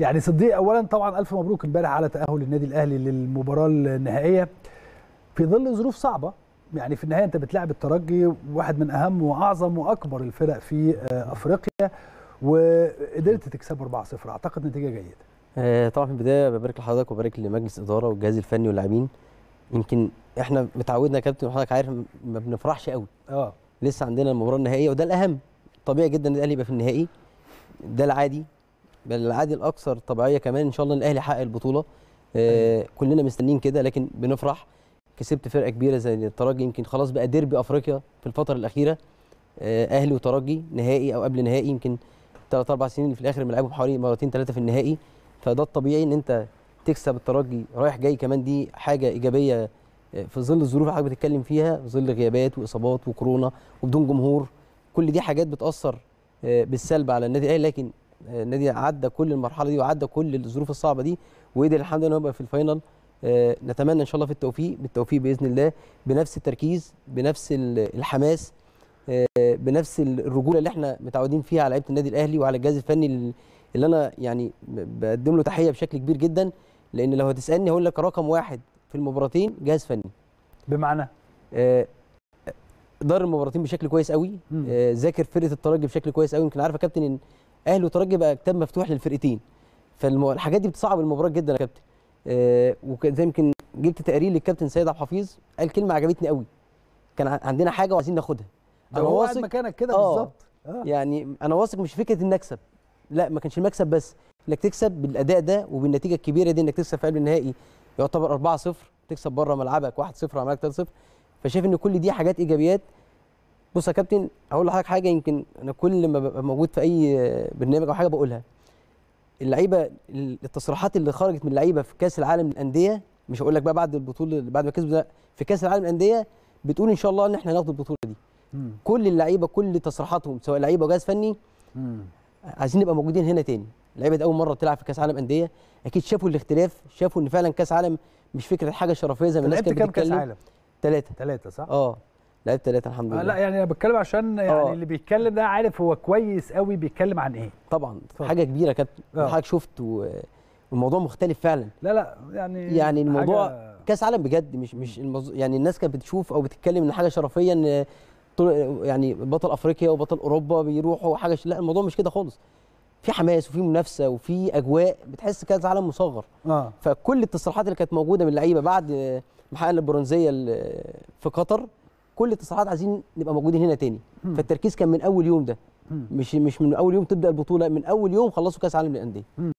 يعني صديق اولا طبعا الف مبروك امبارح على تاهل النادي الاهلي للمباراه النهائيه في ظل ظروف صعبه يعني في النهايه انت بتلاعب الترجي واحد من اهم واعظم واكبر الفرق في آه، افريقيا وقدرت تكسبه 4-0 اعتقد نتيجه جيده آه، طبعا في البدايه ببارك لحضرتك وبارك لمجلس الاداره والجهاز الفني واللاعبين يمكن احنا متعودنا يا كابتن وحضرتك عارف ما بنفرحش قوي اه لسه عندنا المباراه النهائيه وده الاهم طبيعي جدا الاهلي يبقى في النهائي ده العادي بل العادي الاكثر طبيعيه كمان ان شاء الله الاهلي حقق البطوله آه أيوة. كلنا مستنيين كده لكن بنفرح كسبت فرقه كبيره زي الترجي يمكن خلاص بقى ديربي افريقيا في الفتره الاخيره آه اهلي وترجي نهائي او قبل نهائي يمكن ثلاث اربع سنين في الاخر بنلعبهم حوالي مرتين ثلاثه في النهائي فده الطبيعي ان انت تكسب الترجي رايح جاي كمان دي حاجه ايجابيه آه، في ظل الظروف اللي حضرتك بتتكلم فيها في ظل غيابات واصابات وكورونا وبدون جمهور كل دي حاجات بتاثر آه، بالسلب على النادي الاهلي لكن النادي عدى كل المرحله دي وعدى كل الظروف الصعبه دي وقدر الحمد لله يبقى في الفاينل آه، نتمنى ان شاء الله في التوفيق بالتوفيق باذن الله بنفس التركيز بنفس الحماس آه، بنفس الرجوله اللي احنا متعودين فيها على لعيبه النادي الاهلي وعلى الجهاز الفني اللي انا يعني بقدم له تحيه بشكل كبير جدا لان لو هتسالني هقول لك رقم واحد في المباراتين جهاز فني بمعنى آه، دار المباراتين بشكل كويس قوي ذاكر فرقه الترجي بشكل كويس قوي يمكن عارف يا كابتن ان اهلي وترجي بقى كتاب مفتوح للفرقتين فالحاجات دي بتصعب المباراه جدا يا كابتن آه وكان زي يمكن جبت تقرير للكابتن سيد عبد الحفيظ قال كلمه عجبتني قوي كان عندنا حاجه وعايزين ناخدها انا واثق مكانك كده آه بالظبط آه. يعني انا واثق مش فكره ان اكسب لا ما كانش المكسب بس انك تكسب بالاداء ده وبالنتيجه الكبيره دي انك تكسب في قلب النهائي يعتبر 4-0 تكسب بره ملعبك 1-0 على ملعبك 3-0 فشايف ان كل دي حاجات ايجابيات بص يا كابتن هقول لحضرتك حاجه يمكن انا كل ما ببقى موجود في اي برنامج او حاجه بقولها اللعيبه التصريحات اللي خرجت من اللعيبه في كاس العالم للانديه مش هقول لك بقى بعد البطوله بعد ما كسبوا ده في كاس العالم للانديه بتقول ان شاء الله ان احنا هناخد البطوله دي مم. كل اللعيبه كل تصريحاتهم سواء لعيبه وجهاز فني مم. عايزين نبقى موجودين هنا تاني اللعيبه دي اول مره تلعب في كاس عالم انديه اكيد شافوا الاختلاف شافوا ان فعلا كاس عالم مش فكره حاجه شرفيه زي ما الناس كانت بتتكلم كاس عالم ثلاثه ثلاثه صح اه لعيب ثلاثه الحمد آه، لله لا يعني انا بتكلم عشان يعني أوه. اللي بيتكلم ده عارف هو كويس قوي بيتكلم عن ايه طبعا صح. حاجه كبيره كانت آه. حضرتك شفت والموضوع مختلف فعلا لا لا يعني يعني الموضوع حاجة... كاس عالم بجد مش مش المز... يعني الناس كانت بتشوف او بتتكلم ان حاجه شرفيه ان يعني بطل افريقيا وبطل اوروبا بيروحوا حاجه لا الموضوع مش كده خالص في حماس وفي منافسه وفي اجواء بتحس كاس عالم مصغر آه. فكل التصريحات اللي كانت موجوده من اللعيبه بعد محقق البرونزيه في قطر كل التصريحات عايزين نبقى موجودين هنا تاني فالتركيز كان من اول يوم ده مش مش من اول يوم تبدا البطوله من اول يوم خلصوا كاس عالم للانديه